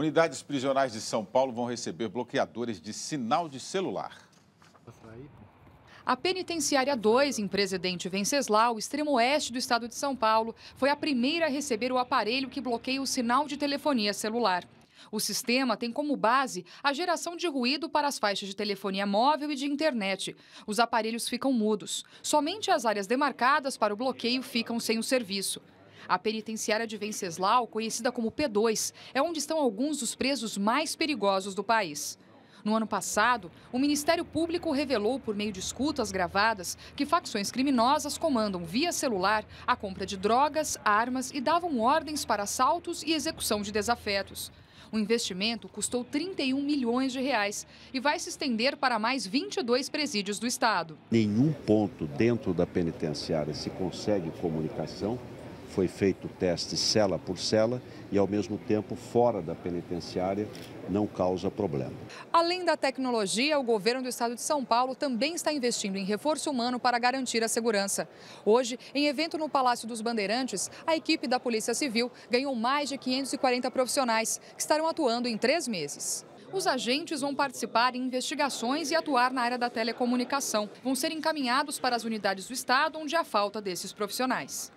Unidades prisionais de São Paulo vão receber bloqueadores de sinal de celular. A Penitenciária 2, em Presidente Venceslau, extremo oeste do estado de São Paulo, foi a primeira a receber o aparelho que bloqueia o sinal de telefonia celular. O sistema tem como base a geração de ruído para as faixas de telefonia móvel e de internet. Os aparelhos ficam mudos. Somente as áreas demarcadas para o bloqueio ficam sem o serviço. A penitenciária de Venceslau, conhecida como P2, é onde estão alguns dos presos mais perigosos do país. No ano passado, o Ministério Público revelou, por meio de escutas gravadas, que facções criminosas comandam via celular a compra de drogas, armas e davam ordens para assaltos e execução de desafetos. O investimento custou 31 milhões de reais e vai se estender para mais 22 presídios do estado. Nenhum ponto dentro da penitenciária se consegue comunicação foi feito o teste cela por cela e, ao mesmo tempo, fora da penitenciária, não causa problema. Além da tecnologia, o governo do estado de São Paulo também está investindo em reforço humano para garantir a segurança. Hoje, em evento no Palácio dos Bandeirantes, a equipe da Polícia Civil ganhou mais de 540 profissionais, que estarão atuando em três meses. Os agentes vão participar em investigações e atuar na área da telecomunicação. Vão ser encaminhados para as unidades do Estado onde há falta desses profissionais.